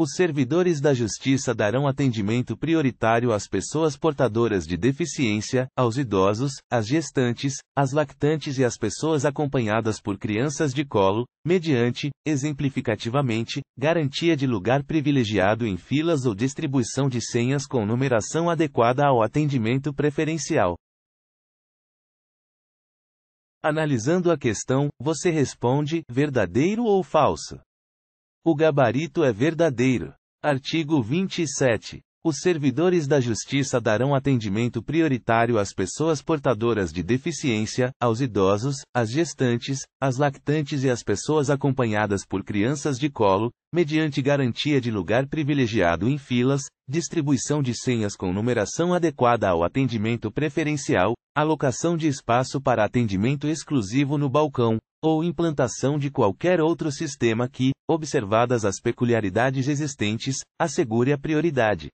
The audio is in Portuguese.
Os servidores da Justiça darão atendimento prioritário às pessoas portadoras de deficiência, aos idosos, às gestantes, às lactantes e às pessoas acompanhadas por crianças de colo, mediante, exemplificativamente, garantia de lugar privilegiado em filas ou distribuição de senhas com numeração adequada ao atendimento preferencial. Analisando a questão, você responde: verdadeiro ou falso? O gabarito é verdadeiro. Artigo 27. Os servidores da Justiça darão atendimento prioritário às pessoas portadoras de deficiência, aos idosos, às gestantes, às lactantes e às pessoas acompanhadas por crianças de colo, mediante garantia de lugar privilegiado em filas, distribuição de senhas com numeração adequada ao atendimento preferencial, alocação de espaço para atendimento exclusivo no balcão, ou implantação de qualquer outro sistema que, observadas as peculiaridades existentes, assegure a prioridade.